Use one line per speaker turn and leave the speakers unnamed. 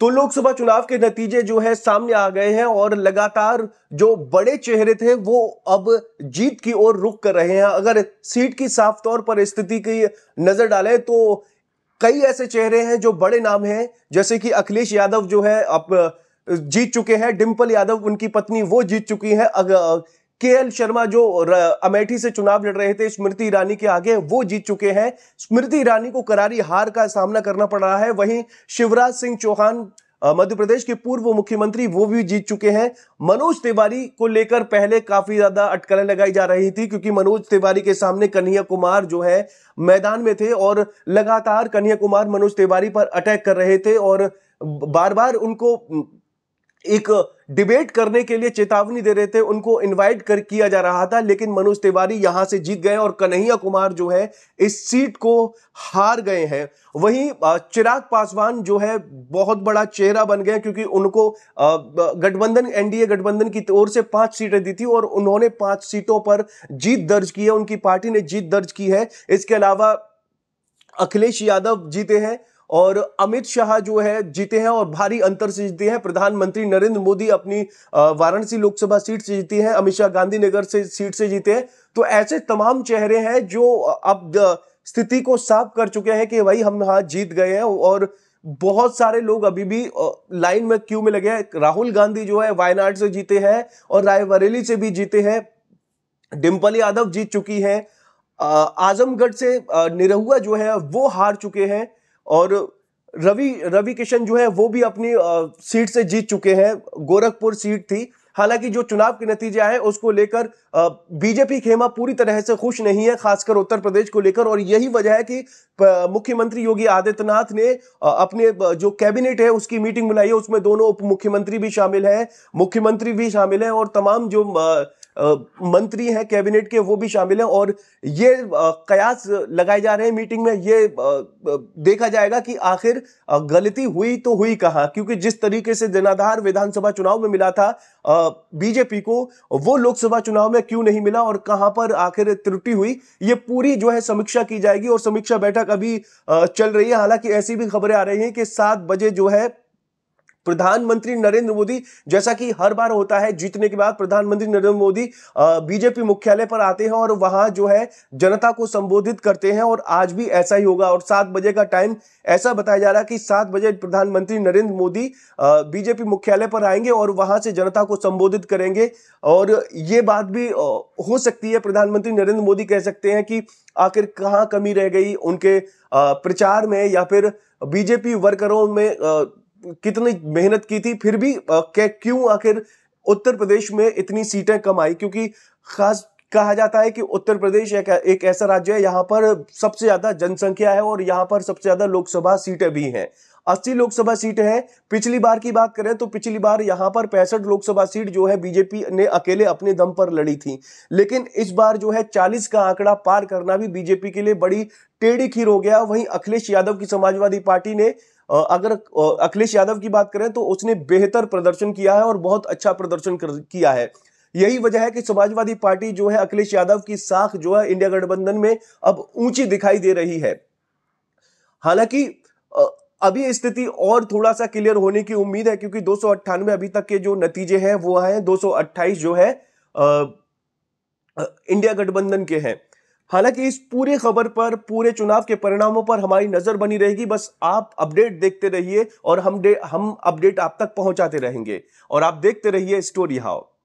तो लोकसभा चुनाव के नतीजे जो है सामने आ गए हैं और लगातार जो बड़े चेहरे थे वो अब जीत की ओर रुक कर रहे हैं अगर सीट की साफ तौर पर स्थिति की नजर डालें तो कई ऐसे चेहरे हैं जो बड़े नाम हैं जैसे कि अखिलेश यादव जो है अब जीत चुके हैं डिम्पल यादव उनकी पत्नी वो जीत चुकी अगर के एल शर्मा जो अमेठी से चुनाव लड़ रहे थे स्मृति ईरानी के आगे वो जीत चुके हैं स्मृति ईरानी को करारी हार का सामना करना पड़ रहा है वहीं शिवराज सिंह चौहान मध्य प्रदेश के पूर्व मुख्यमंत्री वो भी जीत चुके हैं मनोज तिवारी को लेकर पहले काफी ज्यादा अटकलें लगाई जा रही थी क्योंकि मनोज तिवारी के सामने कन्हैया कुमार जो है मैदान में थे और लगातार कन्हैया कुमार मनोज तिवारी पर अटैक कर रहे थे और बार बार उनको एक डिबेट करने के लिए चेतावनी दे रहे थे उनको इनवाइट कर किया जा रहा था लेकिन मनोज तिवारी यहां से जीत गए और कन्हैया कुमार जो है इस सीट को हार गए हैं वहीं चिराग पासवान जो है बहुत बड़ा चेहरा बन गए क्योंकि उनको गठबंधन एनडीए गठबंधन की ओर से पांच सीटें दी थी और उन्होंने पांच सीटों पर जीत दर्ज की है उनकी पार्टी ने जीत दर्ज की है इसके अलावा अखिलेश यादव जीते हैं और अमित शाह जो है जीते हैं और भारी अंतर से जीते हैं प्रधानमंत्री नरेंद्र मोदी अपनी वाराणसी लोकसभा सीट से जीते हैं अमित शाह गांधीनगर से सीट से जीते हैं तो ऐसे तमाम चेहरे हैं जो अब स्थिति को साफ कर चुके हैं कि भाई हम हाँ जीत गए हैं और बहुत सारे लोग अभी भी लाइन में क्यू में लगे हैं राहुल गांधी जो है वायनाड से जीते हैं और रायबरेली से भी जीते हैं डिम्पल यादव जीत चुकी है आजमगढ़ से निरहुआ जो है वो हार चुके हैं और रवि रवि किशन जो है वो भी अपनी सीट से जीत चुके हैं गोरखपुर सीट थी हालांकि जो चुनाव के नतीजे आए उसको लेकर बीजेपी खेमा पूरी तरह से खुश नहीं है खासकर उत्तर प्रदेश को लेकर और यही वजह है कि मुख्यमंत्री योगी आदित्यनाथ ने अपने जो कैबिनेट है उसकी मीटिंग बुलाई है उसमें दोनों उप मुख्यमंत्री भी शामिल हैं मुख्यमंत्री भी शामिल हैं और तमाम जो मंत्री हैं कैबिनेट के वो भी शामिल हैं और ये कयास लगाए जा रहे हैं मीटिंग में ये देखा जाएगा कि आखिर गलती हुई तो हुई कहाँ क्योंकि जिस तरीके से जनाधार विधानसभा चुनाव में मिला था बीजेपी को वो लोकसभा चुनाव में क्यों नहीं मिला और कहाँ पर आखिर त्रुटि हुई ये पूरी जो है समीक्षा की जाएगी और समीक्षा बैठक अभी चल रही है हालांकि ऐसी भी खबरें आ रही हैं कि सात बजे जो है प्रधानमंत्री नरेंद्र मोदी जैसा कि हर बार होता है जीतने के बाद प्रधानमंत्री नरेंद्र मोदी बीजेपी मुख्यालय पर आते हैं और वहां जो है जनता को संबोधित करते हैं और आज भी ऐसा ही होगा और सात बजे का टाइम ऐसा बताया जा रहा है कि सात बजे प्रधानमंत्री नरेंद्र मोदी बीजेपी मुख्यालय पर आएंगे और वहां से जनता को संबोधित करेंगे और ये बात भी हो सकती है प्रधानमंत्री नरेंद्र मोदी कह सकते हैं कि आखिर कहाँ कमी रह गई उनके प्रचार में या फिर बीजेपी वर्करों में कितनी मेहनत की थी फिर भी क्यों आखिर उत्तर प्रदेश में इतनी सीटें कम आई क्योंकि खास कहा जाता है कि उत्तर प्रदेश एक, एक ऐसा राज्य है यहाँ पर सबसे ज्यादा जनसंख्या है और यहाँ पर सबसे ज्यादा लोकसभा सीटें भी हैं अस्सी लोकसभा सीटें हैं पिछली बार की बात करें तो पिछली बार यहाँ पर पैंसठ लोकसभा सीट जो है बीजेपी ने अकेले अपने दम पर लड़ी थी लेकिन इस बार जो है चालीस का आंकड़ा पार करना भी बीजेपी के लिए बड़ी टेढ़ी खीर हो गया वहीं अखिलेश यादव की समाजवादी पार्टी ने अगर अखिलेश यादव की बात करें तो उसने बेहतर प्रदर्शन किया है और बहुत अच्छा प्रदर्शन कर, किया है यही वजह है कि समाजवादी पार्टी जो है अखिलेश यादव की साख जो है इंडिया गठबंधन में अब ऊंची दिखाई दे रही है हालांकि अभी स्थिति और थोड़ा सा क्लियर होने की उम्मीद है क्योंकि दो अभी तक के जो नतीजे हैं वो हैं दो जो है आ, इंडिया गठबंधन के हैं हालांकि इस पूरे खबर पर पूरे चुनाव के परिणामों पर हमारी नजर बनी रहेगी बस आप अपडेट देखते रहिए और हम हम अपडेट आप तक पहुंचाते रहेंगे और आप देखते रहिए स्टोरी हाउ